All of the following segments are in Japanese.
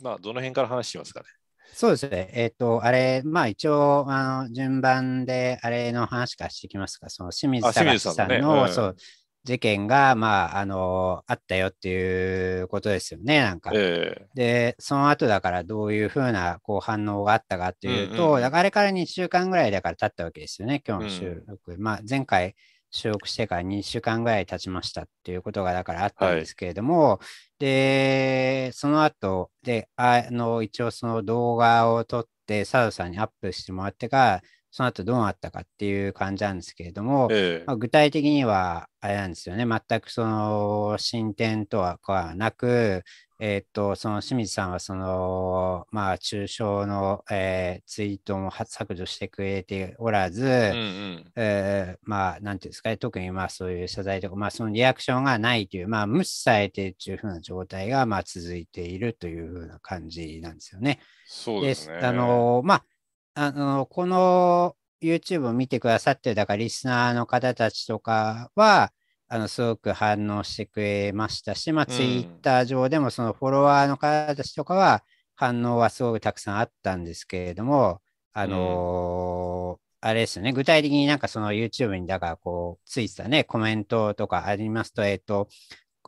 まあ、どの辺から話しますかね。そうですね。えっ、ー、と、あれ、まあ一応、あの順番であれの話からしていきますか。その清水さんのさんの、ねうん、そう事件が、まあ、あの、あったよっていうことですよね、なんか。えー、で、その後だからどういうふうなこう反応があったかっていうと、うんうん、あれから2週間ぐらいだから経ったわけですよね、今日の収録。うん、まあ前回、収録してから2週間ぐらい経ちましたっていうことがだからあったんですけれども、はい、で、その後、で、あの、一応その動画を撮って、サウさんにアップしてもらってから、その後どうなったかっていう感じなんですけれども、ええ、まあ、具体的にはあれなんですよね、全くその進展とはなく、えー、っと、その清水さんは、その、まあ、中傷の、えー、ツイートも削除してくれておらず、うんうん、えー、まあ、なんていうんですかね、特に、まあ、そういう謝罪とか、まあ、そのリアクションがないという、まあ、無視されてるというふうな状態が、まあ、続いているというふうな感じなんですよね。そうですね。あの、まあ、あの、この YouTube を見てくださってる、だから、リスナーの方たちとかは、あのすごく反応してくれましたし、まあ、ツイッター上でもそのフォロワーの方たちとかは反応はすごくたくさんあったんですけれども、あのー、あれですよね、具体的になんかその YouTube にだからこうついてたね、コメントとかありますと、えっ、と、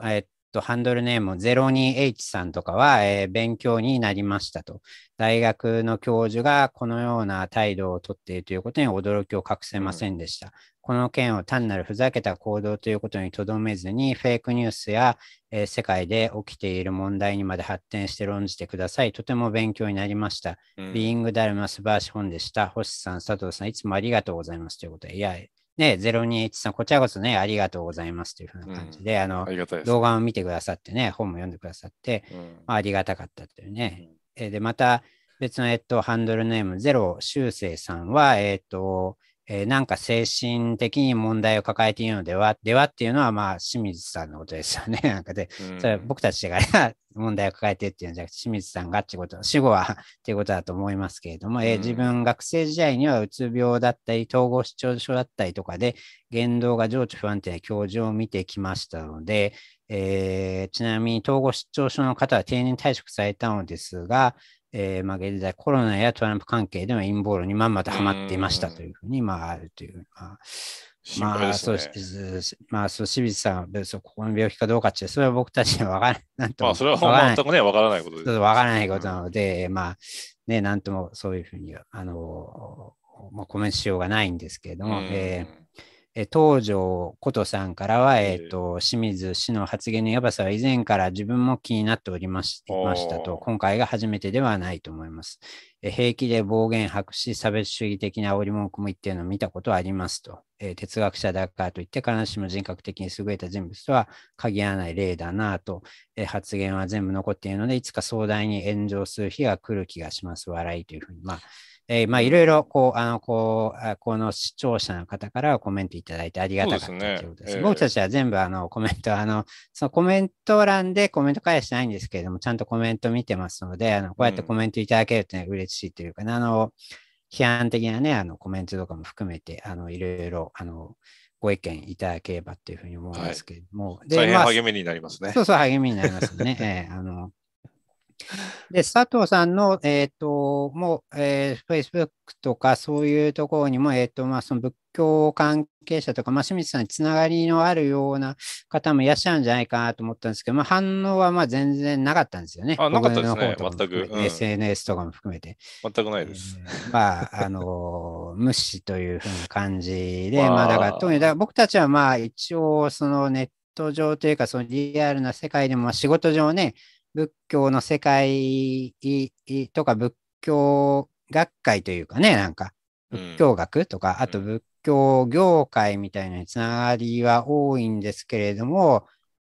えっ、と、ハンドルネーム 02H さんとかは、えー、勉強になりましたと。大学の教授がこのような態度をとっているということに驚きを隠せませんでした。うん、この件を単なるふざけた行動ということにとどめずに、フェイクニュースや、えー、世界で起きている問題にまで発展して論じてください。とても勉強になりました。うん、ビーイングダルマ素晴らしい本でした。星さん、佐藤さん、いつもありがとうございますということで、いや、ね、0 2 1一さん、こちらこそね、ありがとうございますというふうな感じで、うん、あの、あ動画を見てくださってね、本も読んでくださって、うんまあ、ありがたかったというね。うん、で、また別の、えっと、ハンドルネーム、ゼロ修正さんは、えっと、えー、なんか精神的に問題を抱えているのでは、ではっていうのは、まあ、清水さんのことですよね。なんかで、それ僕たちが 問題を抱えてっていうんじゃなくて、清水さんがってこと、死後はっていうことだと思いますけれども、えー、自分学生時代にはうつ病だったり、統合失調症だったりとかで、言動が情緒不安定な教授を見てきましたので、えー、ちなみに統合失調症の方は定年退職されたのですが、えー、まあ現在コロナやトランプ関係での陰謀論にまんまとはまっていましたというふうに、まああるという。まあまあ、そうまあ、そう、清水さん、別にここの病気かどうかって、それは僕たちには分からない。なんとも。まあ、それは全くね、分からないことです。分からないことなので、うん、まあ、ね、なんともそういうふうに、あの、まあ、コメントしようがないんですけれども、うん、えーえ東こ琴さんからは、えーと、清水氏の発言のやばさは以前から自分も気になっておりましたと、今回が初めてではないと思います。え平気で暴言白し、差別主義的な煽り文句も言っているのを見たことはありますと、え哲学者だからといって必ずしも人格的に優れた人物とは限らない例だなと、え発言は全部残っているので、いつか壮大に炎上する日が来る気がします。笑いというふうに。まあえー、まあいろいろこう、あの、こう、この視聴者の方からコメントいただいてありがたかったということです。ですね、僕たちは全部あのコメント、あの、そのコメント欄でコメント返してないんですけれども、ちゃんとコメント見てますので、あのこうやってコメントいただけるとね、嬉しいというかあの、批判的なね、あのコメントとかも含めて、あの、いろいろ、あの、ご意見いただければというふうに思うんですけれども。はい、で、励みになりますね。そうそう、励みになりますね。えー、あので佐藤さんの、えーと、もう、えー、Facebook とかそういうところにも、えーとまあ、その仏教関係者とか、まあ、清水さんにつながりのあるような方もいらっしゃるんじゃないかなと思ったんですけど、まあ、反応はまあ全然なかったんですよね。あなかったですね、全く、うん、SNS とかも含めて。全くないです。えー、まあ、あの無視というふうな感じで、まあ、だから特にだから僕たちはまあ一応、そのネット上というか、そのリアルな世界でも仕事上ね、仏教の世界とか仏教学会というかね、なんか、仏教学とか、あと仏教業界みたいなつながりは多いんですけれども、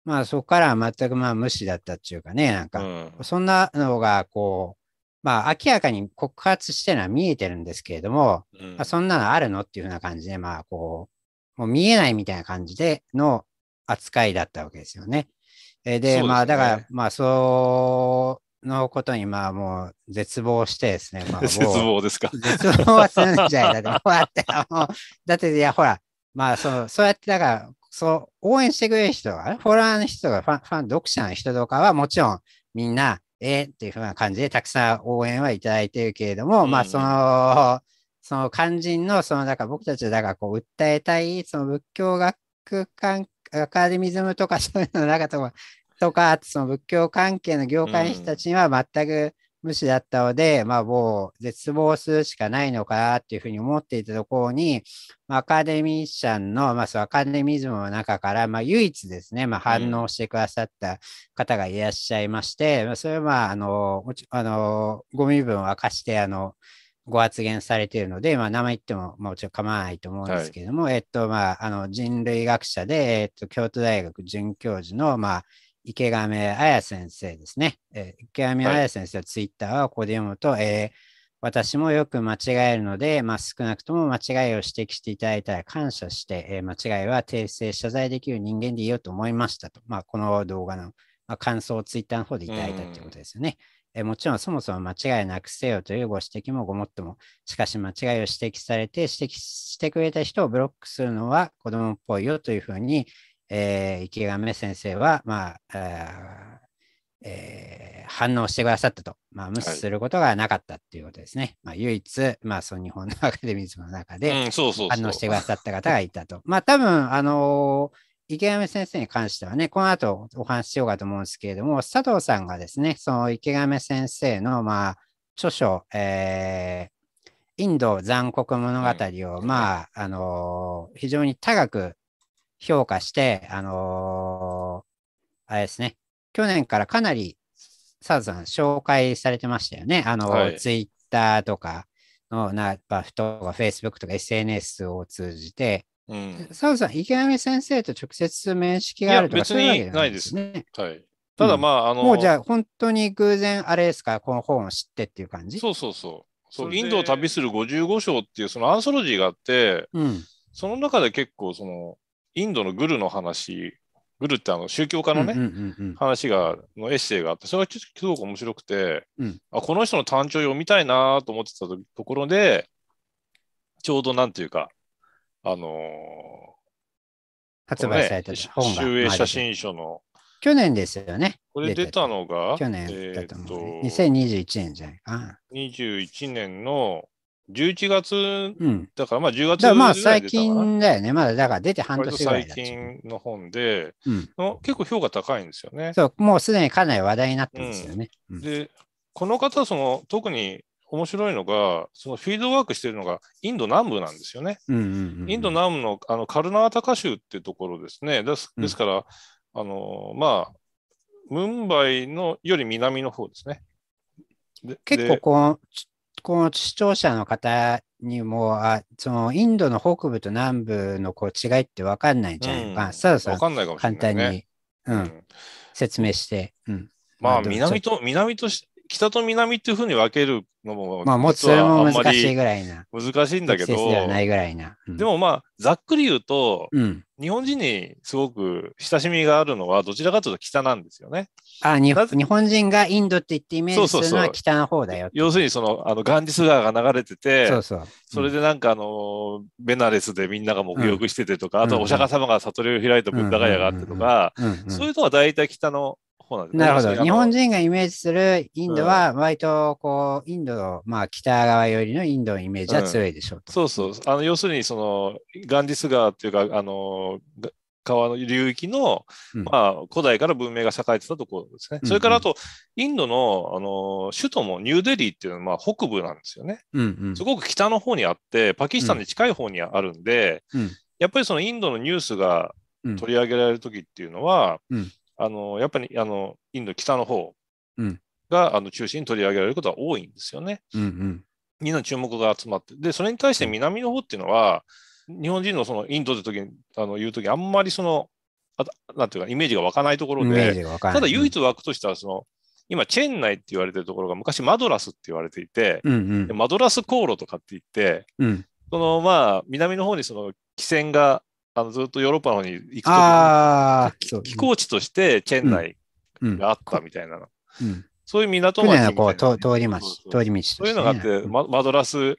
まあそこからは全くまあ無視だったっていうかね、なんか、そんなのがこう、まあ明らかに告発してるのは見えてるんですけれども、まあ、そんなのあるのっていうふうな感じで、まあこう、もう見えないみたいな感じでの扱いだったわけですよね。えで、ね、まあ、だから、まあ、そう、のことに、まあ、もう、絶望してですね。まあ、絶望ですか。絶望はするんじゃない。だって、だって、もう、だって、いや、ほら、まあ、そう、そうやって、だから、そう、応援してくれる人が、フォロワーの人が、ファン、ファン、読者の人とかは、もちろん、みんな、えっていうふうな感じで、たくさん応援はいただいてるけれども、うん、まあ、その、その肝心の、その、だから僕たちは、だから、こう、訴えたい、その仏教学関アカデミズムとかそういうのの中とか、とか、あとその仏教関係の業界の人たちには全く無視だったので、うん、まあもう絶望するしかないのかなっていうふうに思っていたところに、アカデミーシャンの、まあそのアカデミズムの中から、まあ唯一ですね、まあ反応してくださった方がいらっしゃいまして、うん、それはまああの、あの、ご身分を明かして、あの、ご発言されているので、まあ、名前言ってももちろん構わないと思うんですけれども、はい、えっと、まあ、あの人類学者で、えっと、京都大学准教授の、まあ、池上綾先生ですね。えー、池上綾先生のツイッターをここで読むと、はい、えー、私もよく間違えるので、まあ、少なくとも間違いを指摘していただいたら感謝して、えー、間違いは訂正、謝罪できる人間でいようと思いましたと、まあ、この動画の、まあ、感想をツイッターの方でいただいたということですよね。えもちろんそもそも間違いなくせよというご指摘もごもっとも。しかし間違いを指摘されて、指摘してくれた人をブロックするのは子供っぽいよというふうに、えー、池上先生は、まあ、えー、反応してくださったと。まあ、無視することがなかったっていうことですね。はい、まあ、唯一、まあ、その日本のアカデミズムの中で反応してくださった方がいたと。まあ、多分、あのー池上先生に関してはね、この後お話ししようかと思うんですけれども、佐藤さんがですね、その池上先生の、まあ、著書、えー、インド残酷物語を、まあ、あのー、非常に高く評価して、あのー、あれですね、去年からかなり佐藤さん紹介されてましたよね。あの、はい、ツイッターとかの、な、バフとか、フェイスブックとか SNS を通じて、サウさん、池上先生と直接面識があるとかそういうわけないですね。はい。ただまあ、うん、あの。もうじゃあ本当に偶然あれですか、この本を知ってっていう感じそうそうそう。そインドを旅する55章っていうそのアンソロジーがあって、うん、その中で結構そのインドのグルの話、グルってあの宗教家のね、話が、のエッセイがあって、それがちょっとすごく面白くて、うん、あこの人の単調読みたいなと思ってたところで、ちょうどなんていうか、あの発売された本が、集英写真書の。去年ですよね。これ出たのが、去年だと思う、えー、2021年じゃないか21年の11月、うん、だからまあ10月ぐらいまあ最近だよね。まだだから出て半年ぐらいだ。最近の本で、うん、結構評価高いんですよね。そう、もうすでにかなり話題になってますよね。うん、で、この方その、特に面白いのが、そのフィードワークしてるのがインド南部なんですよね。うんうんうん、インド南部のあのカルナータカ州っていうところですね。ですですから、うん、あのまあ、ムンバイのより南の方ですね。結構この、この視聴者の方にもあそのインドの北部と南部のこう違いって分かんないんじゃないか、うん、さあさあかんないかも簡単に、うん、うん、説明して、うん、まあ、南と南とし北と南っていうふうに分けるのも、まあ、もちろ難しいぐらいな。難しいんだけど、ではないぐらいな、うん、でもまあ、ざっくり言うと、うん、日本人にすごく親しみがあるのは、どちらかというと北なんですよね。あ日本人がインドって言ってイメージするのは北の方だよそうそうそう。要するにその、あのガンジス川が流れてて、そうそう、うん、それでなんかあの、ベナレスでみんなが沐浴しててとか、あとお釈迦様が悟りを開いたブッダガヤがあってとか、そういうのは大体北のなんでなるほど。日本人がイメージするインドは、割とこう、インドの、まあ、北側よりのインドのイメージは強いでしょう、うん、そうそう。あの要するに、その、ガンジス川っていうか、あの、川の流域の、まあ、古代から文明が栄えてたところですね。うん、それからあと、インドのあの首都もニューデリーっていうのはまあ北部なんですよね、うんうん、すごく北の方にあって、パキスタンに近い方にあるんで、うん、やっぱりそのインドのニュースが取り上げられる時っていうのは、うん、あのやっぱりあのインド北の方が、うん、あの中心に取り上げられることは多いんですよね。うんうん、みんな注目が集まって。で、それに対して南の方っていうのは、日本人のそのインドで時にあの言う時あんまりそのあなんていうかイメージが湧かないところで、ただ唯一湧くとしてはその、今、チェン内って言われてるところが昔、マドラスって言われていて、うんうん、マドラス航路とかって言って、うん、そのまあ、南の方にその汽船があのずっとヨーロッパの方に行くとき、ね、飛行地としてチェン内があったみたいな、うんうん、そういう港町みたいな、ね、通り道、通り道、ね、そういうのがあって、マドラス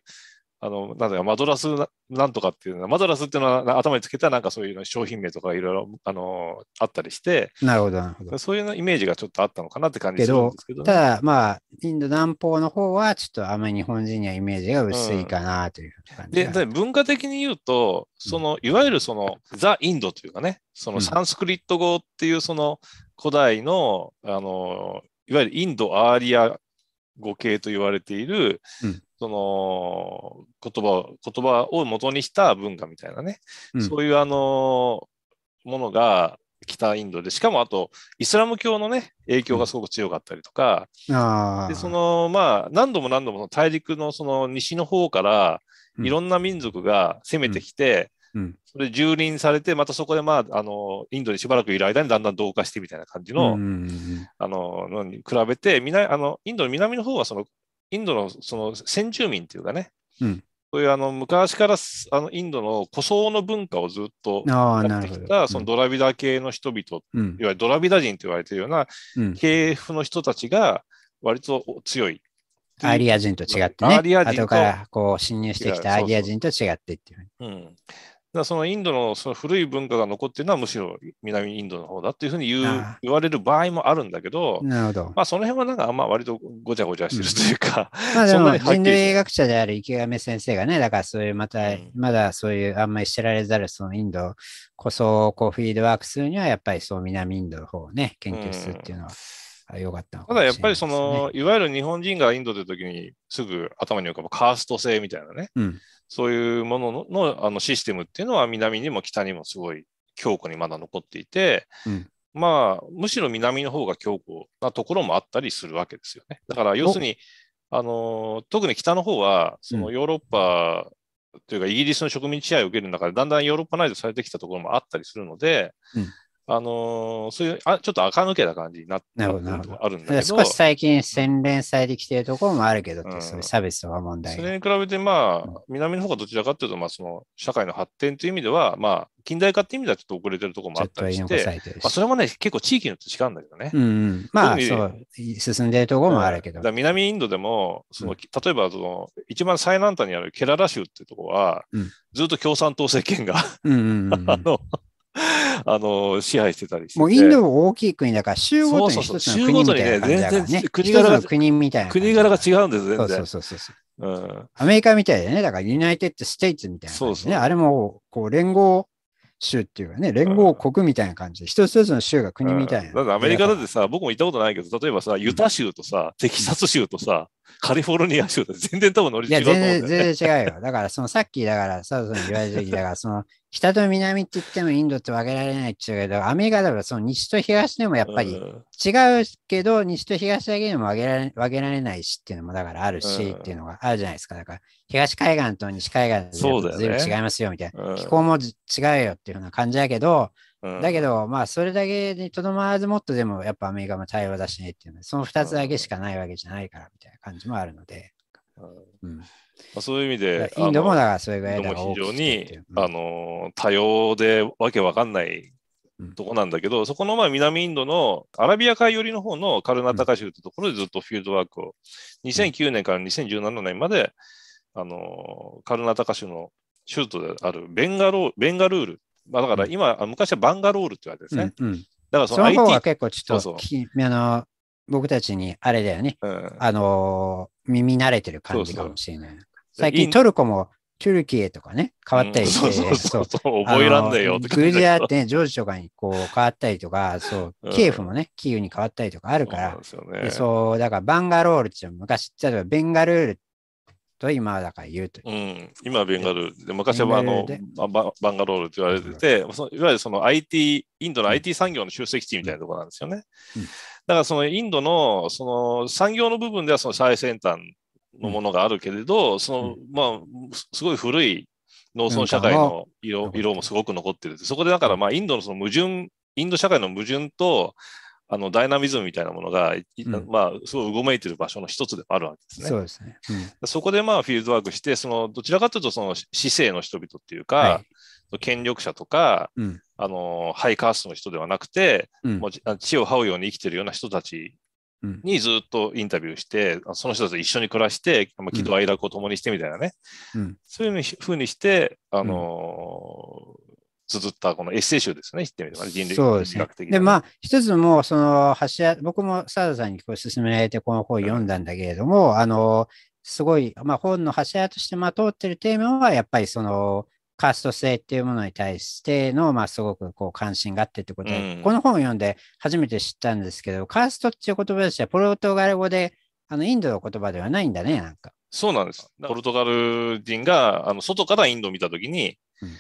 あの、なんだか、マドラスなんとかっていうのは、マドラスっていうのは頭につけたなんかそういう商品名とかいろいろ、あの、あったりして、なるほど、なるほど。そういうイメージがちょっとあったのかなって感じするんですけど、ね、ただ、まあ、インド南方の方は、ちょっとあまり日本人にはイメージが薄いかなという感じ、うん、で。文化的に言うと、その、いわゆるその、ザ・インドというかね、そのサンスクリット語っていう、その、古代の、あの、いわゆるインド・アーリア語系と言われている、うんその言葉を言葉を元にした文化みたいなね、うん、そういうあのものが北インドで、しかもあと、イスラム教のね、影響がすごく強かったりとか、でそのまあ、何度も何度も大陸のその西の方から、いろんな民族が攻めてきて、うん、それ蹂躙されて、またそこで、まあ、あのインドにしばらくいる間にだんだん同化してみたいな感じの、あのに比べて、みあのインドの南の方はそのインドのその先住民っていうかね、うん、そういうあの昔からあのインドの古装の文化をずっとやってきた、そのドラビダ系の人々、うん、いわゆるドラビダ人と言われているような系譜の人たちが割と強い。アーリア人と違ってね。アリア人と後からこう侵入してきたアーリア人と違ってっていう。うん、だそのインドのその古い文化が残っているのはむしろ南インドの方だというふうに言う言われる場合もあるんだけど、なるほどまあ、その辺はなんかあんま割とごちゃごちゃしてるというか、うん、まあでも人類学者である池上先生がね、だからそういうまた、まだそういうあんまり知られざるそのインドこそこうフィードワークするにはやっぱりそう南インドの方をね、研究するっていうのは。うんよかった、ね、ただやっぱりその、いわゆる日本人がインドでいう時にすぐ頭に浮かぶカースト制みたいなね、うん、そういうもののあのシステムっていうのは南にも北にもすごい強固にまだ残っていて、うん、まあ、むしろ南の方が強固なところもあったりするわけですよね。だから要するに、あの特に北の方は、そのヨーロッパというか、イギリスの植民地支配を受ける中で、だんだんヨーロッパ内でされてきたところもあったりするので、うん、あのー、そういうあ、ちょっと垢抜けた感じになってあるんだけど。少し最近、洗練されてきてるところもあるけど、うん、そ差別とか問題。それに比べて、まあ、南の方がどちらかというと、まあ、その、社会の発展という意味では、まあ、近代化という意味ではちょっと遅れてるところもあったりして、まあ、それもね、結構地域によって違うんだけどね。うん、まあ、そう、進んでるところもあるけど。南インドでも、その、例えば、その、一番最南端にあるケララ州っていうところは、ずっと共産党政権が あの、あの、支配してたりして。もうインドも大きい国だから、州ごとに一つの国みたいな感じだからね。州ごとにね、全然国柄が、国みたいな。国柄が違うんです、全然。そうそうそうそう。うん、アメリカみたいだよね。だから、ユナイテッド・ステイツみたいな、ね、そうですね。あれも、こう、連合州っていうかね、連合国みたいな感じで、うん、一つ一つの州が国みたいな。うん、アメリカだってさ、僕も行ったことないけど、例えばさ、ユタ州とさ、テキサス州とさ、カリフォルニア州っ全然多分乗り違う、ね、いや、全然、全然違うよ。だから、そのさっき、だから、さっさん言われた時だから、その北と南って言ってもインドって分けられないっちゅうけど、アメリカだとその西と東でもやっぱり違うけど、西と東だけでも分けられ分けられないしっていうのもだからあるしっていうのがあるじゃないですか。だから東海岸と西海岸全部違いますよみたいな、ね、気候も違うよっていうような感じだけど、だけど、まあ、それだけにとどまらず、もっとでも、やっぱアメリカも対応だしねっていうのその2つだけしかないわけじゃないから、みたいな感じもあるので。うん、まあ、そういう意味で、インドもだからそれぐらいだ非常に、うん、あの多様でわけわかんないとこなんだけど、そこのまあ南インドのアラビア海寄りの方のカルナタカ州ってところでずっとフィールドワークを、2009年から2017年まで、あのカルナタカ州の州都であるベンガロベンガルール、まあ、だから今、昔はバンガロールって言われてですね。うんうんだからその IT の方は結構ちょっとそうそうあの僕たちにあれだよね。うん、あのー、耳慣れてる感じかもしれない。そうそう最近トルコもトゥルキーとかね、変わったりして、うん、そうそうそう覚えらんねえよグルジアってね、ジョージとかにこう変わったりとか、そう、キエフもね、キーウに変わったりとかあるから、そう、ね、だからバンガロールっていう昔、例えばベンガルールと今だから言うとう。うん、今ベンガルで、昔はあのババンガロールって言われてて、そのいわゆるその IT、インドの IT 産業の集積地みたいなところなんですよね。うん、だからそのインドのその産業の部分ではその最先端のものがあるけれど、その、まあ、すごい古い農村社会の色色もすごく残ってる。そこでだから、まあ、インドのその矛盾、インド社会の矛盾と、あのダイナミズムみたいなものが、うん、まあ、すごいうごめいてる場所の一つでもあるわけですね。そうですね、うん、そこでまあフィールドワークして、そのどちらかというとその市政の人々っていうか、はい、権力者とか、うん、あのハイカーストの人ではなくて、もう地を這うように生きてるような人たちにずっとインタビューして、その人たちと一緒に暮らして、喜怒哀楽を共にしてみたいなね、そういうふうにして、あの綴ったこのエッセイ集ですね、ってみれば、ね、人類学、ね、で、まあ、一つも、その、橋僕もサダさんにこう勧められて、この本を読んだんだけれども、うん、あの、すごい、まあ、本の柱としてまとってるテーマは、やっぱりその、カースト性っていうものに対しての、まあ、すごくこう関心があってってことで、うん、この本を読んで初めて知ったんですけど、カーストっていう言葉としては、ポルトガル語で、あの、インドの言葉ではないんだね、なんか。そうなんです。ポルトガル人が、あの、外からインドを見たときに、うん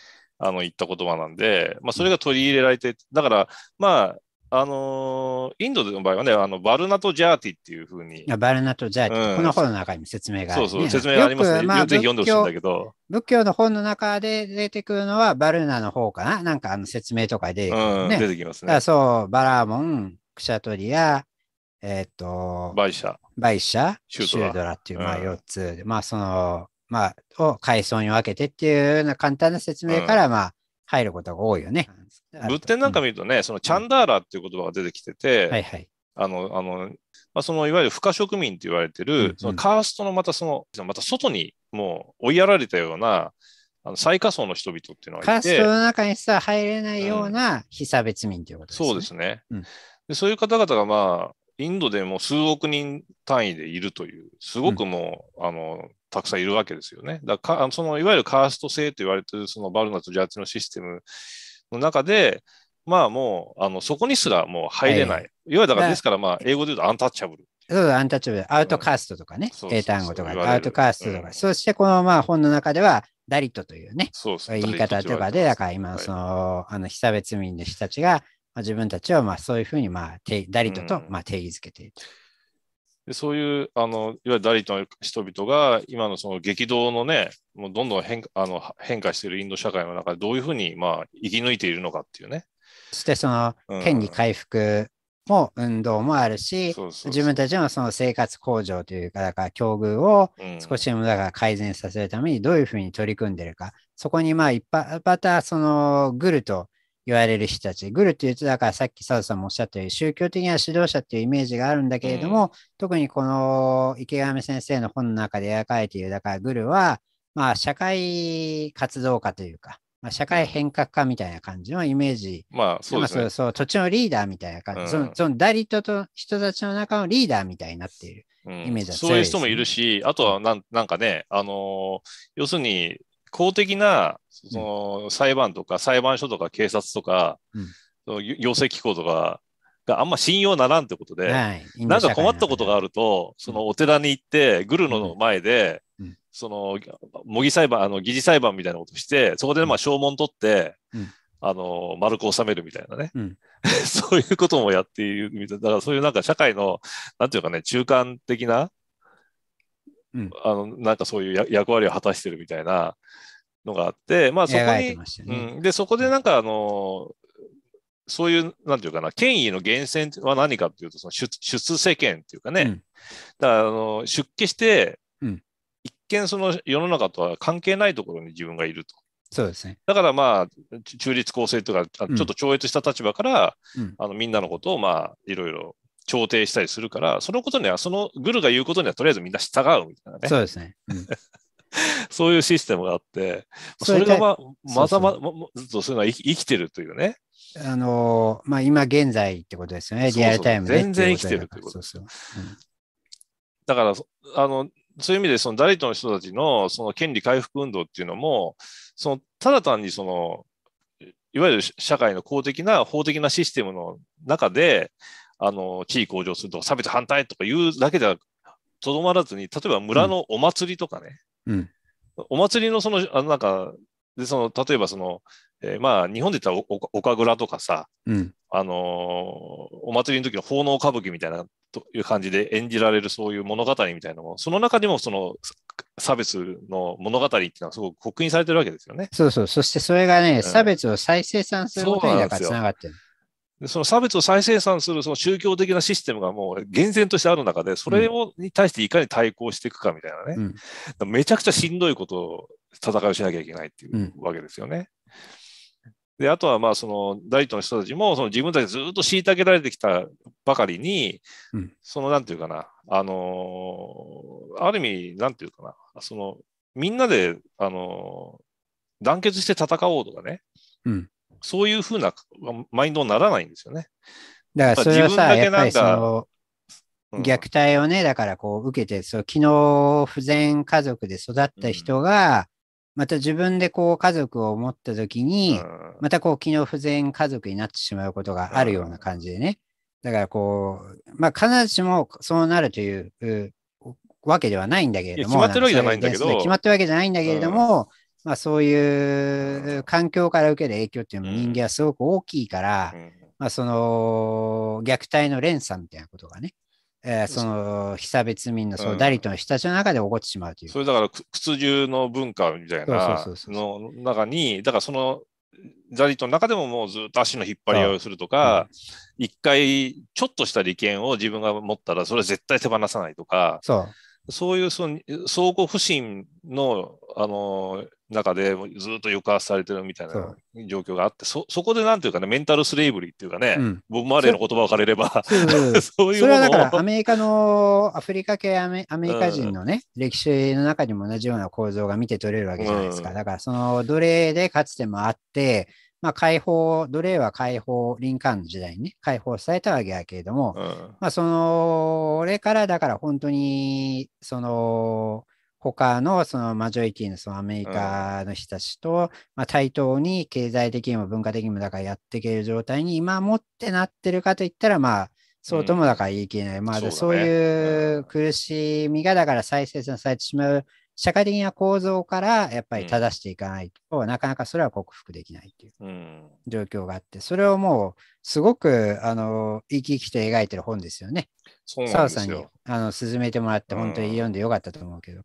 あの言った言葉なんで、まあ、それが取り入れられて、だから、まあ、あのインドの場合はね、あのバルナト・ジャーティっていうふうに。バルナト・ジャーティ、うん、この本の中にも説明があね、そうそう、説明がありますね。まあ、ぜひ読んでほしいんだけど。仏教の本の中で出てくるのは、バルナの方かななんかあの説明とかで、ねうん、出てきますね。そう、バラーモン、クシャトリア、えっ、と、バイシャ、バイシャシュードラっていう、まあ4つ、うん、まあその、まあ、を階層に分けてっていうような簡単な説明から、まあ、入ることが多いよね。仏典なんか見るとね、そのチャンダーラっていう言葉が出てきてて、はいはい。あの、あの、まあ、そのいわゆる不可植民って言われてる、そのカーストのまたその、また外にもう追いやられたような、あの最下層の人々っていうのがいて。カーストの中にさ、入れないような被差別民ということですね。そうですね、うん、で。そういう方々がまあ、インドでも数億人単位でいるという、すごくもう、うん、あの、たくさんいるわけですよね。だからそのいわゆるカースト制と言われているそのバルナとジャッジのシステムの中で、まあもうあのそこにすらもう入れない。はい、いわゆるだからですから、まあ、英語で言うとアンタッチャブル。そうアンタッチャブル、アウトカーストとかね、英単語とか、アウトカーストとか、うん、そしてこのまあ本の中では、ダリットというね、そうそう言い方とかで、だから今、その、はい、あの、被差別民の人たちが、まあ、自分たちをまあそういうふうに、まあ、ダリットとまあ定義づけている。うんでそういうあのいわゆるダリトの人々が今のその激動のね、もうどんどん変あの変化しているインド社会の中でどういうふうに、まあ、生き抜いているのかっていうね。そしてその権利回復も運動もあるし、うん、自分たちのその生活向上というか、だから境遇を少しでもだから改善させるためにどういうふうに取り組んでるか、うん、そこにまあいっぱいまたそのグルと言われる人たち。グルって言うと、だからさっき澤さんもおっしゃったように、宗教的な指導者っていうイメージがあるんだけれども、うん、特にこの池上先生の本の中で描かれている、だからグルは、まあ、社会活動家というか、まあ、社会変革家みたいな感じのイメージ。まあ、そうですね。そうそう、土地のリーダーみたいな感じ。うん、その、そのダリトと人たちの中のリーダーみたいになっているイメージだ、ねうん、そういう人もいるし、あとはなん、なんかね、あのー、要するに、公的なその裁判とか裁判所とか警察とか、うん、行政機構とかがあんま信用ならんってことで、はい、なんか困ったことがあると、そのお寺に行って、グルの前で、その模擬裁判、あの疑似裁判みたいなことして、そこでまあ証文取って、うん、あの丸く収めるみたいなね、うん、そういうこともやっているみたいな、だからそういうなんか社会の、なんていうかね、中間的なあのなんかそういう役割を果たしてるみたいなのがあって、まあ、そこに、ね、うん、でそこでなんかあのそういう、なんていうかな、権威の源泉は何かっていうと、その出出世権っていうかね、うん、だからあの出家して、うん、一見その世の中とは関係ないところに自分がいると。そうですね、だからまあ中立公正というかちょっと超越した立場から、うん、あのみんなのことをまあいろいろ調停したりするから、そのことには、そのグルが言うことにはとりあえずみんな従うみたいなね。そうですね。うん、そういうシステムがあって、それがまあ、またま、ううずっとそういうのは生きてるというね。あのー、まあ今現在ってことですよね、リアルタイムで。全然生きてるってことですよ。だから、あの、そういう意味で、そのダリトの人たちの、その権利回復運動っていうのも、その、ただ単にその、いわゆる社会の公的な、法的なシステムの中で、あの地位向上するとか差別反対とか言うだけじゃとどまらずに、例えば村のお祭りとかね、うん、お祭りのその、あのなんか、でその例えばその、えー、まあ日本で言ったら岡倉とかさ、うん、あのー、お祭りの時の奉納歌舞伎みたいなという感じで演じられるそういう物語みたいなのも、その中にもその差別の物語っていうのはすごく刻印されてるわけですよね。そうそう、そしてそれがね、うん、差別を再生産することにらつながってる。でその差別を再生産するその宗教的なシステムがもう厳然としてある中で、それを、に対していかに対抗していくかみたいなね、うん、めちゃくちゃしんどいことを戦いをしなきゃいけないっていうわけですよね。で、あとはまあその大都の人たちもその自分たちずっと虐げられてきたばかりに、うん、そのなんていうかな、あのー、ある意味、なんていうかな、そのみんなで、あのー、団結して戦おうとかね、うん、そういうふうなマインドにならないんですよね。だからそれはさ、やっぱりその、虐待をね、だからこう受けて、そう、機能不全家族で育った人が、また自分でこう家族を持った時に、またこう機能不全家族になってしまうことがあるような感じでね。だからこう、まあ必ずしもそうなるというわけではないんだけれども。決まってるわけじゃないんだけど。決まってるわけじゃないんだけれども、まあ、そういう環境から受ける影響っていうのも人間はすごく大きいから、まあ、その虐待の連鎖みたいなことがね、えー、その被差別民のそのダリトの人たちの中で起こってしまうという。それだから屈辱の文化みたいなの中に、だからそのダリトの中でももうずっと足の引っ張り合いをするとか、一、うん、回ちょっとした利権を自分が持ったら、それは絶対手放さないとか、そういうその相互不信の、あの中でずっと抑圧されてるみたいな状況があって、そそこでなんていうかね、メンタルスレイブリーっていうかね、うん、ボマーレーの言葉を借りれば、そう いうそれはだからアメリカの、アフリカ系アメアメリカ人のね、うん、歴史の中にも同じような構造が見て取れるわけじゃないですか。うん、だからその奴隷でかつてもあって、まあ、解放、奴隷は解放、リンカーンの時代にね、解放されたわけやけれども、まあ、その、俺からだから本当に、その、他のそのマジョリティのそのアメリカの人たちと、まあ、対等に経済的にも文化的にもだからやっていける状態に今持ってなってるかといったらまあそうともだから言い切れない、まあそういう苦しみがだから再生産されてしまう社会的な構造からやっぱり正していかないと、うん、なかなかそれは克服できないっていう状況があって、それをもうすごくあの生き生きと描いてる本ですよね。澤さんにあの勧めてもらって本当に読んでよかったと思うけど。うん、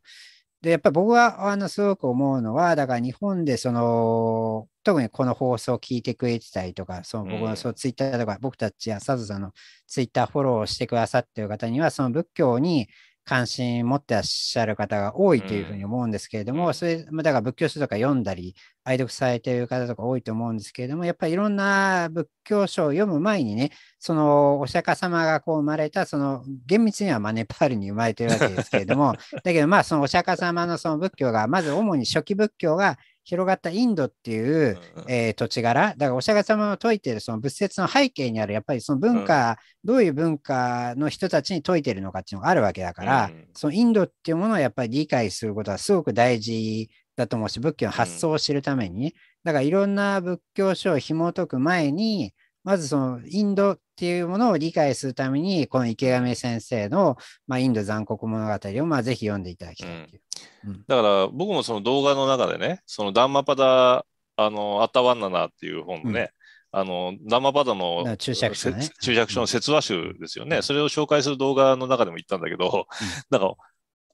でやっぱり僕はあのすごく思うのはだから日本でその特にこの放送を聞いてくれてたりとか、その僕のそうツイッターとか、うん、僕たちや佐藤さんのツイッターフォローをしてくださってる方には、その仏教に関心持ってらっしゃる方が多いというふうに思うんですけれども、うん、それ、だから仏教書とか読んだり、愛読されている方とか多いと思うんですけれども、やっぱりいろんな仏教書を読む前にね、そのお釈迦様がこう生まれた、その厳密にはマネパールに生まれてるわけですけれども、だけどまあそのお釈迦様のその仏教が、まず主に初期仏教が広がったインドっていう、うん、えー、土地柄、だからお釈迦様の説いてるその仏説の背景にある、やっぱりその文化、うん、どういう文化の人たちに説いてるのかっていうのがあるわけだから、うん、そのインドっていうものをやっぱり理解することはすごく大事だと思うし、仏教の発想を知るために、だからいろんな仏教書を紐解く前に、まずそのインドっていうものを理解するために、この池上先生の、まあ、インド残酷物語をまあぜひ読んでいただきたいいう、うん、だから僕もその動画の中でね、そのダンマパダ、あの、アタワンナナっていう本のね、うん、あのダンマパダの注釈書、の説話集ですよね、うん、それを紹介する動画の中でも言ったんだけど、だから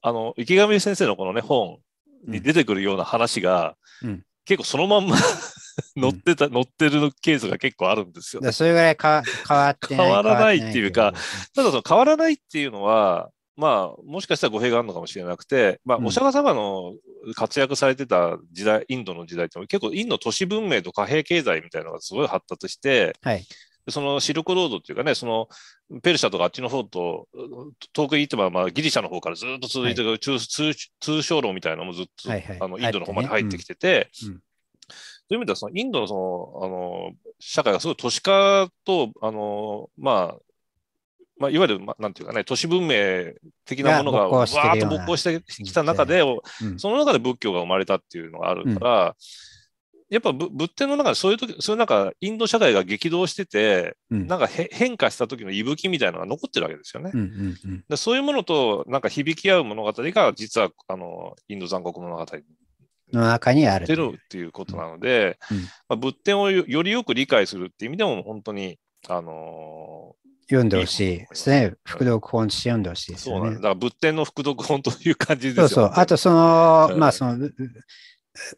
あの池上先生のこの、ね、本に出てくるような話が、うん、結構そのまんま乗ってた、乗ってるケースが結構あるんですよ、ね。それぐらい変わって変わらないっていうか、ただその変わらないっていうのは、まあ、もしかしたら語弊があるのかもしれなくて、まあ、お釈迦様の活躍されてた時代、インドの時代って結構インド都市文明と貨幣経済みたいなのがすごい発達して、はい、そのシルクロードっていうかね、そのペルシャとかあっちの方と、遠く行ってば、まあ、ギリシャの方からずっと続いてる、はい、通通商路みたいなのもずっと、はいはい、あのインドの方まで入ってきてて、ねうんそういう意味ではそのインドのそのあの社会がすごい都市化と、あのまあ、まあ、いわゆる、まあ、なんていうかね、都市文明的なものがわーっと勃興してきた中で、うん、その中で仏教が生まれたっていうのがあるから、やっぱ仏典の中でそういう時、そういうなんかインド社会が激動してて、うん、なんか変化した時の息吹みたいなのが残ってるわけですよね。うんうんうん、でそういうものとなんか響き合う物語が実はあのインド残酷物語の中にある。っていうことなので、うんうん、まあ、仏典をよりよく理解するっていう意味でも本当に、あのー、読んでほしいですね。副読本して読んでほしいですね。そうなんだ。から仏典の副読本という感じですよね。そうそう。あとその、まあその、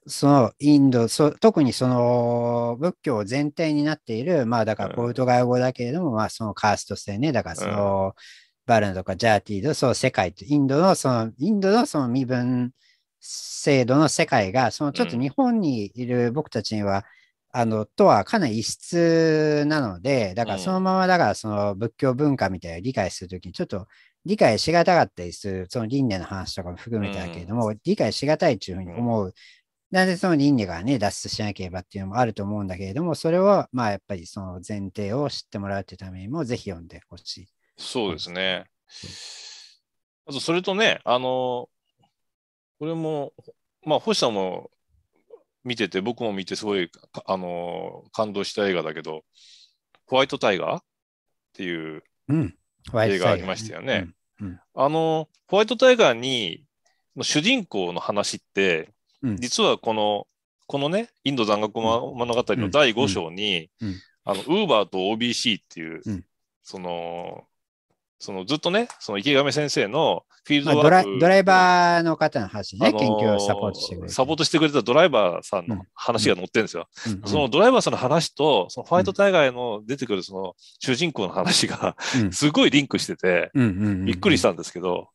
そのインドそ、特にその仏教全体になっている、まあだからポルトガル語だけれども、うん、まあそのカースト制ね、だからその、うん、バルナとかジャーティード、その世界と、インドのその、インドのその身分制度の世界が、そのちょっと日本にいる僕たちには、うん、あの、とはかなり異質なので、だからそのままだからその仏教文化みたいな理解するときにちょっと理解しがたかったりする、その輪廻の話とかも含めてだけれども、理解しがたいというふうに思う。なぜその倫理がね、脱出しなければっていうのもあると思うんだけれども、それはまあやっぱりその前提を知ってもらうというためにも、ぜひ読んでほしい。そうですね。あと、それとね、あの、これも、まあ、星さんも見てて、僕も見て、すごい、あの、感動した映画だけど、ホワイトタイガーっていう映画ありましたよね。あの、ホワイトタイガーに、主人公の話って、実はこの、このね、インド残酷物語の第5章に、うんうん、あの、ウーバーと OBC っていう、その、そのずっとね、その池上先生のフィールドワーク、まあ、ドライバーの方の話ね、あのー、研究をサポートしてくれた。サポートしてくれたドライバーさんの話が載ってるんですよ。うんうん、そのドライバーさんの話と、そのファイト大会の出てくるその主人公の話が すごいリンクしてて、びっくりしたんですけど、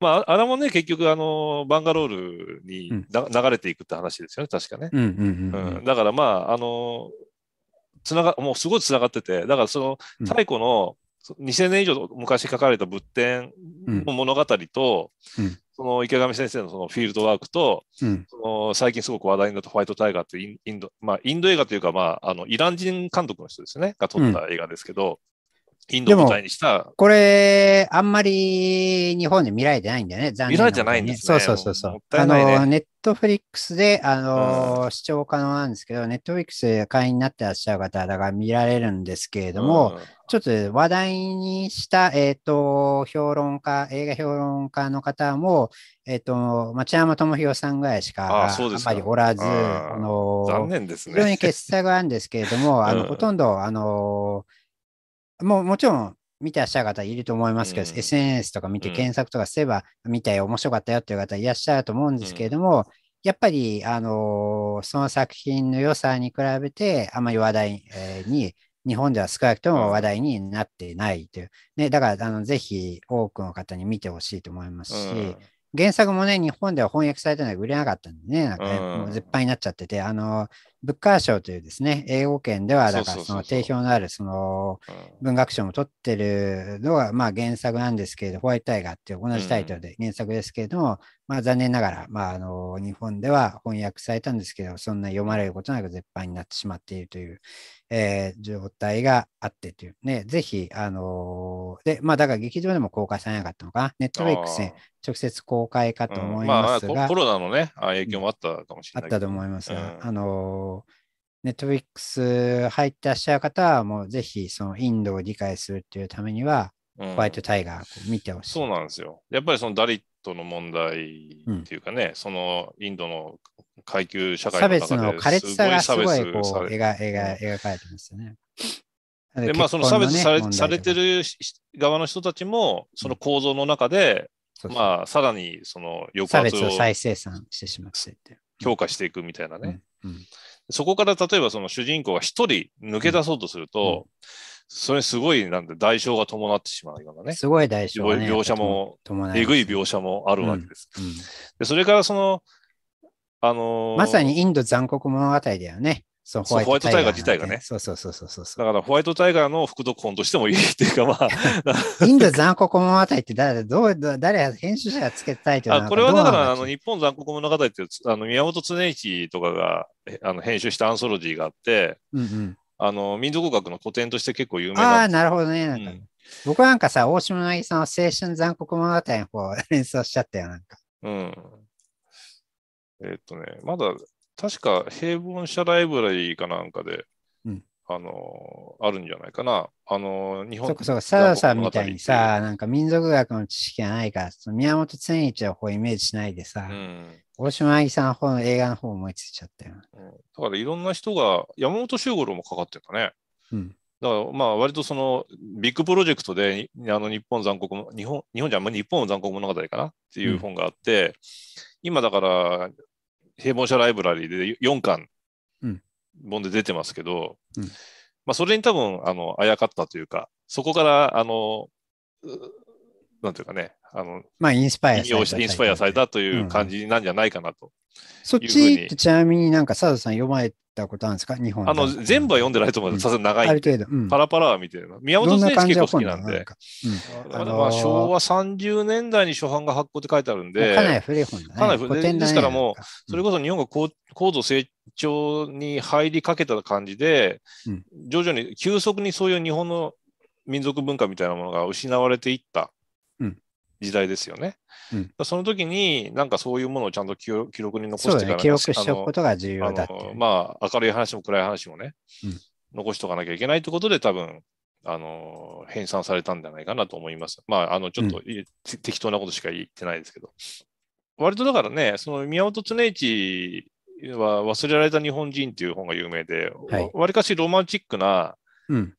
まあ、あれもね、結局、あの、バンガロールにうん、流れていくって話ですよね、確かね。だからまあ、あの、つなが、もうすごいつながってて、だからその、太古の、2000年以上昔書かれた仏典の物語と、うん、その池上先生のそのフィールドワークと、その最近すごく話題になったファイトタイガーってインド、まあ、インド映画というか、まあ、あの、イラン人監督の人ですね、が撮った映画ですけど、インドを舞台にした。これ、あんまり日本で見られてないんだよね、残念、ね、見られてないんですね。そうそうそうそう。あの、ネットフリックスで、あの、うん、視聴可能なんですけど、ネットフリックスで会員になってらっしゃる方だから見られるんですけれども、うん、ちょっと話題にした、えっ、ー、と、評論家、映画評論家の方も、えっ、ー、と、町山智博さんぐらいしかあんまりおらず、あの、残念ですね。非常に傑作があるんですけれども、あの、ほとんど、あの、もうもちろん見てらっしゃる方いると思いますけど、うん、SNS とか見て検索とかすれば、見たよ、面白かったよっていう方いらっしゃると思うんですけれども、やっぱり、あのー、その作品の良さに比べて、あまり話題に、日本では少なくとも話題になってないという。ね、だから、あの、ぜひ多くの方に見てほしいと思いますし、うん、原作もね、日本では翻訳されてのい。売れなかったんでね、なんか、ね、もう絶版になっちゃってて、あの、ブッカー賞というですね、英語圏では、だからその定評のあるその文学賞も取ってるのがまあ原作なんですけれど、ホワイトタイガーっていう同じタイトルで原作ですけれども、まあ残念ながら、まああの、日本では翻訳されたんですけど、そんな読まれることなく絶版になってしまっているという、えー、状態があってというね、ぜひ、あのー、で、まあだから劇場でも公開されなかったのかな、ネットフリックスに直接公開かと思いますが、うんまあ、コロナのね、影響もあったかもしれない、あったと思いますが、うん、あのーネットフリックス入ってらっしゃる方は、もうぜひそのインドを理解するっていうためには、ホワイトタイガー見てほしい、うん、そうなんですよ。やっぱりそのダリットの問題っていうかね、うん、そのインドの階級社会の中で差別の苛烈さがすごいこう描描描かれてますよね。で、まあその差別され,、されてる側の人たちも、その構造の中で、うん、まあさらにその抑圧を差別を再生産してしまって強化していくみたいなね。うんそこから例えばその主人公が一人抜け出そうとすると、うん、それすごいなんて代償が伴ってしまうようなね。すごい代償、ね、描写も、えぐい描写もあるわけです。うんうん、でそれからその、あのー、まさにインド残酷物語だよね。そホワイトタイガー自体がね。そうそうそうそうそうだからホワイトタイガーの副読本としてもいいっていうかまあ。インド残酷物語って誰、どう、誰、編集者がつけたいとあこれはだからあの日本残酷物語ってあの宮本恒一とかがあの編集したアンソロジーがあって、うんうん、あの民族学の古典として結構有名な。ああ、なるほどね。なんか、うん、僕なんかさ、大島渚の青春残酷物語の方連想しちゃったよ、なんか。うん。えー、っとね、まだ確か平凡社ライブラリーかなんかで、うん、あの、あるんじゃないかな。あの、日本そうそうか、サラさんみたいにさ、なんか民族学の知識がないから、その宮本千一こうイメージしないでさ、うん、大島愛さんの方の映画の方思いついちゃったよ、うん。だからいろんな人が、山本周五郎もかかってんだね。うん。だからまあ割とそのビッグプロジェクトであの日本残酷も日本日本じゃあんまり日本残酷物語かなっていう本があって、うん、今だから平凡者ライブラリーで4巻、本で出てますけど、うん、まあ、それに多分、あの、あやかったというか、そこから、あの、なんていうかね、あの、まあ、インスパイアされた。インスパイアされたという感じなんじゃないかなと、うん、そっちってちなみになんか、サードさん読まれたことんですか日本あの、全部は読んでないと思うんですさすがに長い。ある程度。うん、パラパラは見てる。宮本先生結構好きなんで。昭和30年代に初版が発行って書いてあるんで。かなり古い本だね。かなり古い。ですからもう、それこそ日本が高度成長に入りかけた感じで、徐々に急速にそういう日本の民族文化みたいなものが失われていった時代ですよね。うん、その時に、なんかそういうものをちゃんと記録に残してから、ね、記録しておくことが重要だまあ、明るい話も暗い話もね、うん、残しておかなきゃいけないということで、多分あの、編纂されたんじゃないかなと思います。まあ、あの、ちょっと、うん、適当なことしか言ってないですけど。割とだからね、その宮本恒一は忘れられた日本人っていう本が有名で、わ、は、り、い、かしロマンチックな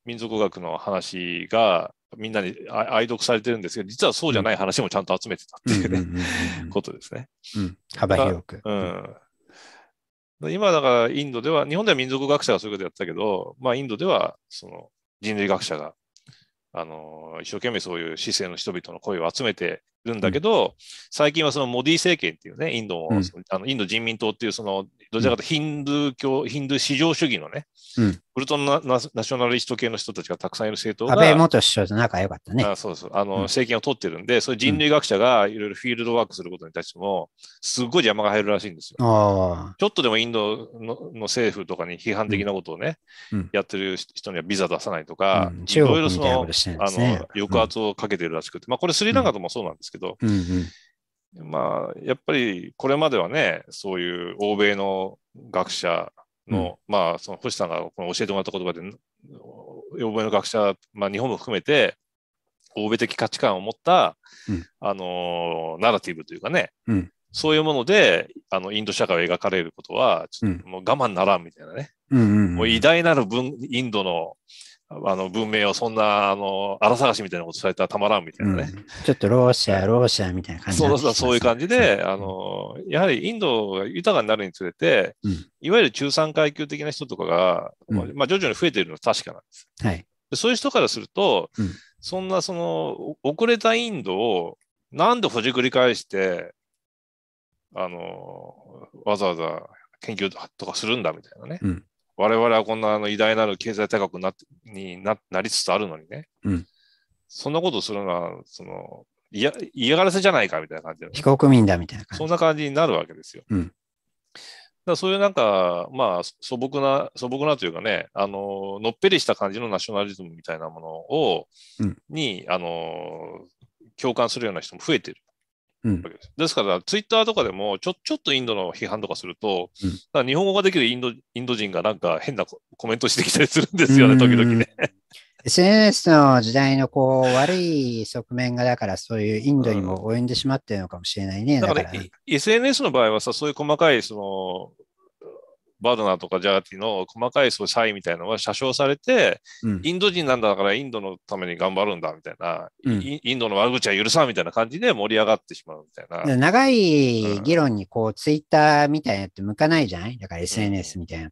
民族学の話が、みんなに愛読されてるんですけど、実はそうじゃない話もちゃんと集めてたっていうね、ことですね。うん、幅広く。うん、今だからインドでは、日本では民族学者がそういうことやったけど、まあ、インドではその人類学者があの一生懸命そういう姿勢の人々の声を集めて、るんだけど、うん、最近はそのモディ政権っていうね、インド、うん、あのインド人民党っていう、その、どちらかとヒンドゥー教、ヒンドゥー至上主義のね、うん、ウルトナナショナリスト系の人たちがたくさんいる政党が。安倍元首相と仲良かったね。あそうそう。あの、政権を取ってるんで、そういう人類学者がいろいろフィールドワークすることに対しても、すっごい邪魔が入るらしいんですよ。ちょっとでもインドの政府とかに批判的なことをね、やってる人にはビザ出さないとか、いろいろその、ね、あの抑圧をかけてるらしくて、まあこれスリランカともそうなんですですけど、うんうん、まあ、やっぱりこれまではね、そういう欧米の学者の、うん、まあ、その星さんがこの教えてもらった言葉で、欧米の学者、まあ、日本も含めて、欧米的価値観を持った、うん、あのナラティブというかね、うん、そういうものであのインド社会を描かれることは、ちょっともう我慢ならんみたいなね、うんもう偉大なる文インドのあの文明をそんなあの荒探しみたいなことされたらたまらんみたいなね。うん、ちょっとロシア、ロシアみたいな感じそうそうそういう感じで、あのやはりインドが豊かになるにつれて、うん、いわゆる中産階級的な人とかが、うん、まあ、徐々に増えているのは確かなんです。はい、そういう人からすると、そんなその遅れたインドをなんでほじくり返して、あのわざわざ研究とかするんだみたいなね。うん我々はこんなあの偉大なる経済大国なにななりつつあるのにね、うん、そんなことするのは、その、嫌がらせじゃないかみたいな感じで、ね、非国民だみたいな感じ。そんな感じになるわけですよ。うん、だそういうなんか、まあ、素朴な、素朴なというかね、あの、のっぺりした感じのナショナリズムみたいなものを、うん、に、あの、共感するような人も増えてる。わけです。うん、ですから、ツイッターとかでもちょ、ちょっとインドの批判とかすると、うん、日本語ができるインドインド人がなんか変なコメントしてきたりするんですよね、時々ね。SNS の時代のこう悪い側面が、だからそういうインドにも及んでしまっているのかもしれないね。うん、だから、ね、SNS の場合はさ、そういう細かいそのバドナとかジャーティの細かいそう差異みたいなのは写真されて、うん、インド人なんだからインドのために頑張るんだみたいな、うん、インドの悪口は許さんみたいな感じで盛り上がってしまうみたいな。長い議論にこう、うん、ツイッターみたいなって向かないじゃないだから SNS みたいな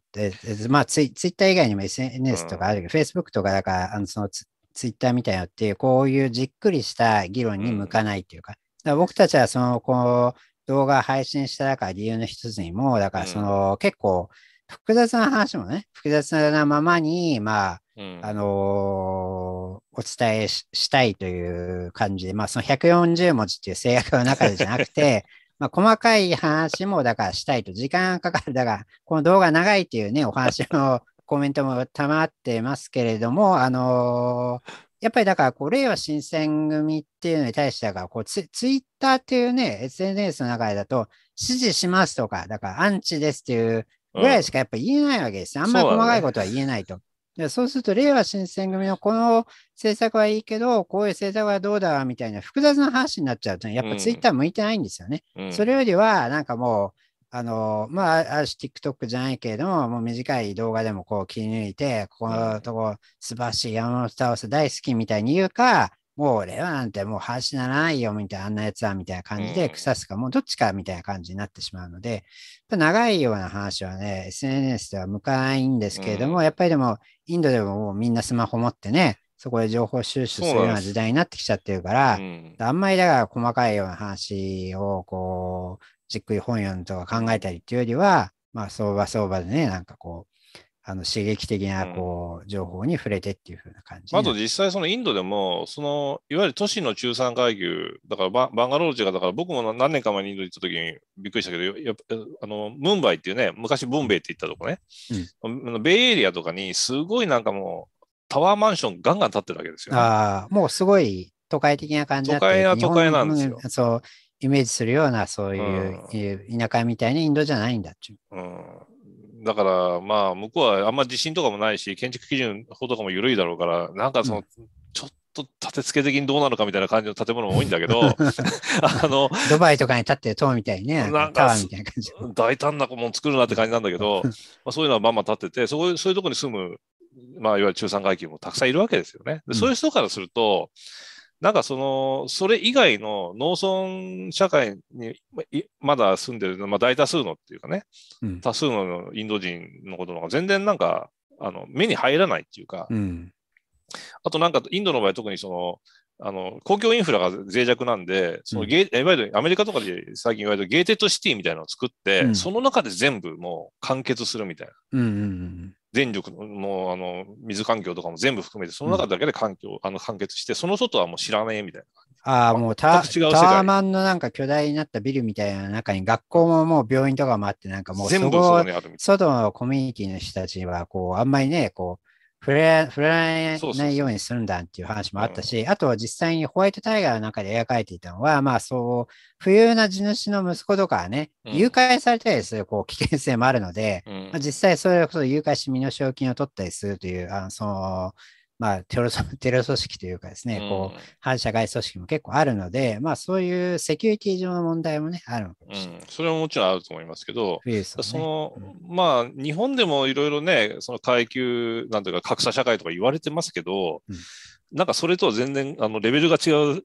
まあツイツイッター以外にも SNS とかあるけど、Facebook とかだからあのそのツツイッターみたいなっていうこういうじっくりした議論に向かないっていうか、か僕たちはそのこう動画配信しただから理由の一つにも、だからその、うん、結構複雑な話もね、複雑なままに、まあ、うん、あのー、お伝えしたいという感じで、まあその140文字っていう制約の中でじゃなくて、まあ、細かい話もだからしたいと、時間かかる。だから、この動画長いっていうね、お話のコメントもたまってますけれども、あのー、やっぱりだから、こう、令和新選組っていうのに対して、だから、こうツ、ツイッターっていうね、SNS の中でだと、支持しますとか、だから、アンチですっていうぐらいしかやっぱ言えないわけですうん、あんまり細かいことは言えないと。でそうすると、令和新選組のこの政策はいいけど、こういう政策はどうだみたいな複雑な話になっちゃうと、やっぱツイッター向いてないんですよね。うんうん、それよりは、なんかもう、あの、まあ、あし TikTok じゃないけれども、もう短い動画でもこう切り抜いて、ここのとこ、素晴らしい山本太郎さん大好きみたいに言うか、もう俺はなんてもう話ならないよみたいな、あんなやつはみたいな感じで腐すか、もうどっちかみたいな感じになってしまうので、長いような話はね、SNS では向かないんですけれども、やっぱりでも、インドでももうみんなスマホ持ってね、そこで情報収集するような時代になってきちゃってるから、あんまりだから細かいような話をこう、じっくり本読んとか考えたりっていうよりは、まあ、相場相場でね、なんかこう、あの刺激的なこう情報に触れてっていう風な感じ、うん、あと実際、そのインドでも、そのいわゆる都市の中産階級、だからババンガロールが、だから僕も何年か前にインド行った時にびっくりしたけど、やあのムンバイっていうね、昔ボンベイって言ったとこね、うん、ベイエリアとかにすごいなんかもう、タワーマンションガンガン建ってるわけですよ、ああ、もうすごい都会的な感じ都会は都会なんですよ。そうイメージするようなそういう田舎みたいなインドじゃないんだっちゅう。うん、うん、だから、まあ、向こうはあんま地震とかもないし、建築基準法とかも緩いだろうから、なんかその、うん、ちょっと立て付け的にどうなのかみたいな感じの建物も多いんだけど、あの、ドバイとかに立ってる塔みたいにね、なんかみたいな感じ。大胆なもの作るなって感じなんだけど、まあそういうのはまあまあ立ってて、そこそういうとこに住む、まあ、いわゆる中産階級もたくさんいるわけですよね。でそういう人からすると、うんなんかその、それ以外の農村社会にまだ住んでる、まあ、大多数のっていうかね、多数のインド人のことの方が全然なんか、あの目に入らないっていうか、うん、あとなんかインドの場合特にその、あの公共インフラが脆弱なんで、そのゲいわゆるアメリカとかで最近言われるゲーテッドシティみたいなのを作って、うん、その中で全部もう完結するみたいな。うんうんうん電力のあの水環境とかも全部含めて、その中だけで環境、うん、あの完結して、その外はもう知らねえみたいな。ああ、もうタタワマンのなんか巨大になったビルみたいな中に学校ももう病院とかもあって、なんかもう全部外のコミュニティの人たちは、こう、あんまりね、こう、触れ触れないようにするんだっていう話もあったし、あとは実際にホワイトタイガーの中で描かれていたのは、まあそう、富裕な地主の息子とかはね、誘拐されたりするこう危険性もあるので、うん、まあ、実際それこそ誘拐し身の賞金を取ったりするという、あのそのまあ、テロ テロ組織というかですね、うん、こう反社会組織も結構あるので、まあ、そういうセキュリティ上の問題もね、あるのかもしれない、うん、それはもちろんあると思いますけど、その、まあ、日本でもいろいろね、その階級、なんていうか、格差社会とか言われてますけど、なんかそれとは全然あのレベルが違う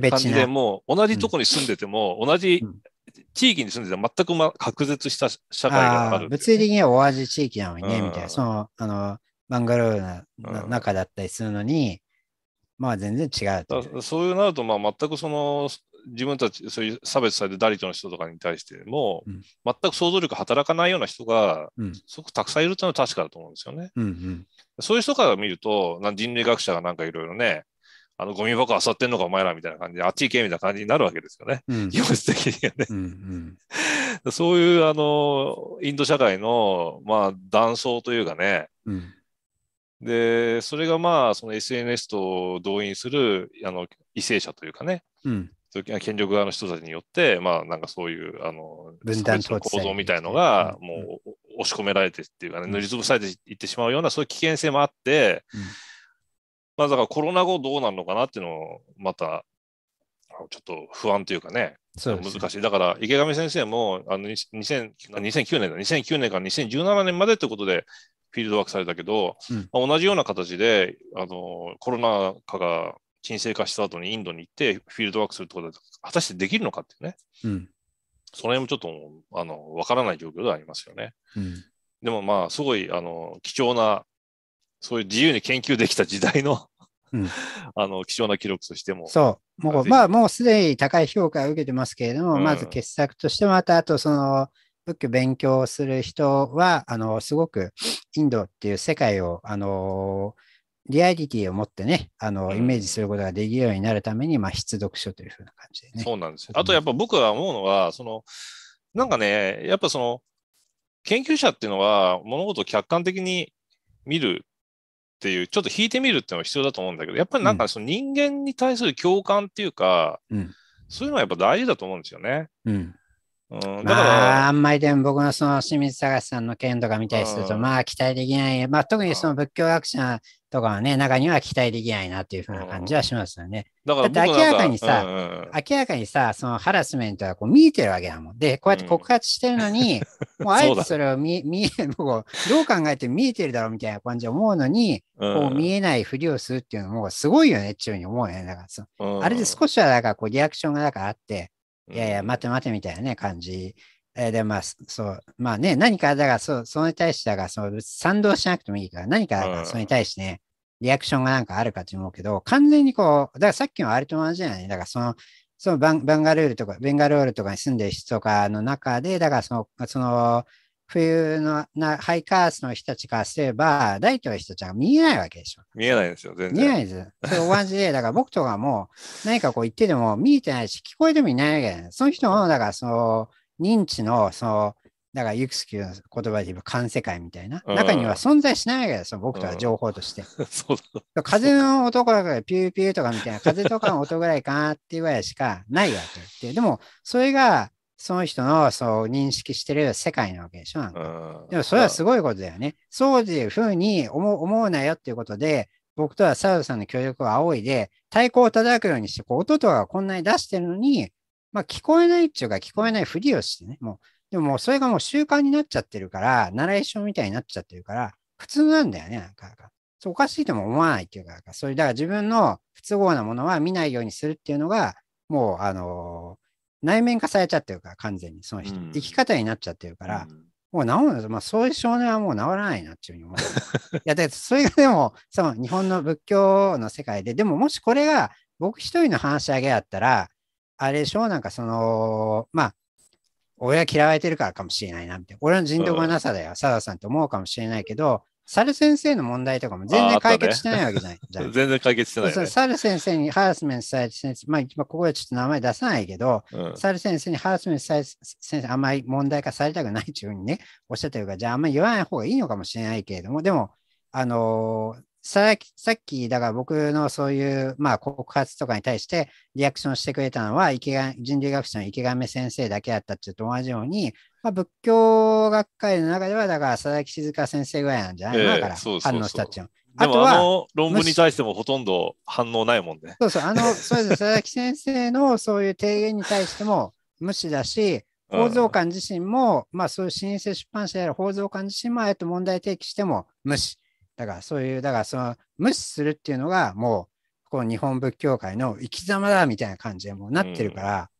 感じでもう同じとこに住んでても、同じ地域に住んでて全く、ま、隔絶した社会がある物理的には同じ地域なのにね、みたいな。そのあのバンガローの中だったりするのに、うん、まあ全然違ううそういうなると、まあ、全くその自分たちそういう差別されてダリトの人とかに対しても、うん、全く想像力働かないような人が、うん、すごくたくさんいるっていうのは確かだと思うんですよね。うんうん、そういう人から見ると人類学者がなんかいろいろねあのゴミ箱漁ってんのかお前らみたいな感じであっち行けみたいな感じになるわけですよね、うん、気持的にはね。うんうん、そういうあのインド社会の、まあ、断層というかね、うんで、それがまあ、その SNS と動員するあの為政者というかね、うん、権力側の人たちによって、まあ、なんかそういう、あの、分断の構造みたいのが、もう押し込められてっていうかね、塗りつぶされていってしまうような、そういう危険性もあって、うん、まあ、だからコロナ後どうなるのかなっていうのを、また、ちょっと不安というかね、ね難しい。だから、池上先生も、あの2009年だ、2009年から2017年までということで、フィールドワークされたけど、まあ、同じような形であのコロナ禍が沈静化した後にインドに行ってフィールドワークするってことは果たしてできるのかっていうね、うん、その辺もちょっとあの分からない状況ではありますよね。うん、でもまあすごいあの貴重なそういう自由に研究できた時代のうん、あの貴重な記録としても。そうもうまあもうすでに高い評価を受けてますけれども、まず傑作としてまたあとその仏教勉強する人は、あの、すごくインドっていう世界を、あの、リアリティを持ってね、あの、イメージすることができるようになるために、まあ、必読書というふうな感じでね。そうなんですよ。あと、やっぱ僕は思うのは、その、なんかね、やっぱその、研究者っていうのは物事を客観的に見るっていう、ちょっと引いてみるっていうのは必要だと思うんだけど、やっぱりなんかその人間に対する共感っていうか、うん、そういうのはやっぱ大事だと思うんですよね。うん、まあ、あんまりでも僕のその清水隆さんの件とか見たりすると、まあ期待できない、まあ、特にその仏教学者とかはね、中には期待できないなというふうな感じはしますよね。だからだって明らかにさ、うんうん、明らかにさ、そのハラスメントはこう見えてるわけだもん。で、こうやって告発してるのに、うん、もうあえてそれを見見え、もうどう考えても見えてるだろうみたいな感じで思うのに、うん、こう見えないふりをするっていうのもすごいよねっていうふうに思うよね。だからそうん、あれで少しはだからこうリアクションがんかあって、いやいや、待て待てみたいなね、感じ。えー、で、まあ、そう、まあね、何か、だから、そう、それに対して、だから、その、賛同しなくてもいいから、何か、それに対してね、リアクションがなんかあるかと思うけど、完全にこう、だからさっきのあれと同じじゃないだから、その、そのバンガルールとか、ベンガルールとかに住んでる人とかの中で、だからその、その、冬のなハイカースの人たちからすれば、大イの人たちは見えないわけでしょ。見えないですよ、全然。見えないです。それ同じで、だから僕とかも何かこう言ってても見えてないし、聞こえてもいないわけでその人の、だからその認知の、その、だからユクスキューの言葉で言えば感世界みたいな、中には存在しないわけですよ、僕とは情報として。うん、風の音から、ピューピューとかみたいな、風とかの音ぐらいかなっていうぐらいしかないわけで、でもそれがその人のそう認識してる世界なわけでしょなんか。でもそれはすごいことだよね。そういうふうに思思うなよっていうことで、僕とはサウさんの協力を仰いで、太鼓を叩くようにして、こう音とかこんなに出してるのに、まあ聞こえないっていうか聞こえないふりをしてね、もう。でももうそれがもう習慣になっちゃってるから、ナレーションみたいになっちゃってるから、普通なんだよね、なんか。そうおかしいとも思わないっていうか、そういう、だから自分の不都合なものは見ないようにするっていうのが、もう、あのー内面化されちゃってるから、完全に、その人。うん、生き方になっちゃってるから、もう治るんですまあ、そういう少年はもう治らないなっていうふうに思う。いや、だってそれがでも、その日本の仏教の世界で、でももしこれが僕一人の話し上げだったら、あれでしょなんかその、まあ、俺は嫌われてるからかもしれないな、みたいな。俺の人徳がなさだよ、佐ださんって思うかもしれないけど、猿先生の問題とかも全然解決してないわけじゃない。ね、全然解決してない、ね、そう猿先生にハラスメントされて、まあ、ここでちょっと名前出さないけど、うん、猿先生にハラスメントされて、先生あんまり問題化されたくないっていうふうにね、おっしゃってるから、じゃああんまり言わない方がいいのかもしれないけれども、でも、あのー、ささっき、だから僕のそういう、まあ、告発とかに対してリアクションしてくれたのは、池上人類学者の池上先生だけだったっていうと同じように、まあ、仏教学会の中では、だから佐々木静香先生ぐらいなんじゃないの、えー、だから、反応したっちゃう。あとはあの論文に対してもほとんど反応ないもんね。そうそう、あの、そうです、佐々木先生のそういう提言に対しても無視だし、宝蔵館自身も、まあそういう新生出版社や宝蔵館自身も、あえて問題提起しても無視。だからそういう、だからその無視するっていうのがもう、こう日本仏教界の生き様だみたいな感じでもうなってるから、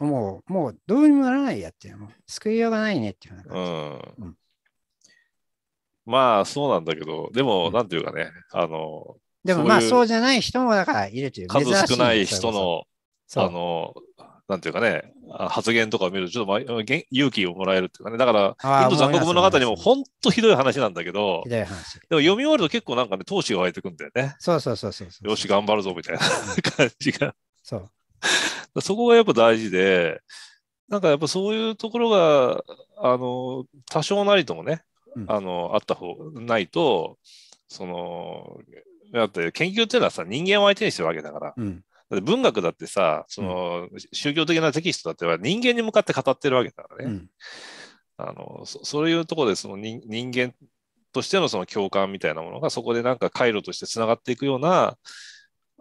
もう、もうどうにもならないやっていう、もう救いようがないねっていうよううん、まあ、そうなんだけど、でも、なんていうかね、あの、でもまあ、そうじゃない人もだからいるという数少ない人の、あの、なんていうかね、発言とかを見ると、ちょっと勇気をもらえるっていうかね、だから、インド残酷物語も本当ひどい話なんだけど、ひどい話。でも読み終わると結構なんかね、闘志が湧いてくんだよね。そうそうそうそうよし、頑張るぞみたいな感じが。そう。そこがやっぱ大事で、なんかやっぱそういうところが、あの、多少なりともね、あの、あった方、ないと、その、だって研究っていうのはさ、人間を相手にしてるわけだから、うん、だって文学だってさ、その、宗教的なテキストだっては人間に向かって語ってるわけだからね。うん、あのそ、そういうところでその人人間としてのその共感みたいなものがそこでなんか回路としてつながっていくような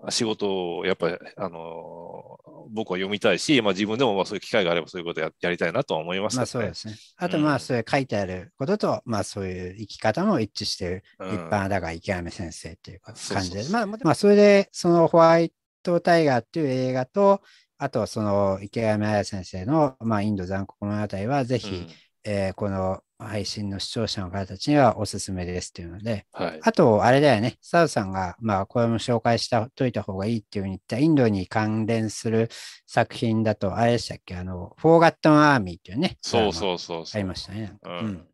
仕事をやっぱり、あの僕は読みたいし、まあ、自分でもまあそういう機会があればそういうことややりたいなと思いますね。まあ、そうですね。あと、まあ、そういう書いてあることと、うん、まあ、そういう生き方も一致している、一般だが池上先生っていう感じで、まあ、それで、そのホワイトタイガーっていう映画と、あと、その池上彩先生の、まあ、インド残酷物語は、ぜひ、うん、えー、この配信の視聴者の方たちにはおすすめですっていうので、はい、あと、あれだよね、サウさんが、まあ、これも紹介したといた方がいいっていうふうに言った、インドに関連する作品だと、あれでしたっけ、あの、フォーガットンアーミーっていうね、そうそうそうありましたね。うん、うん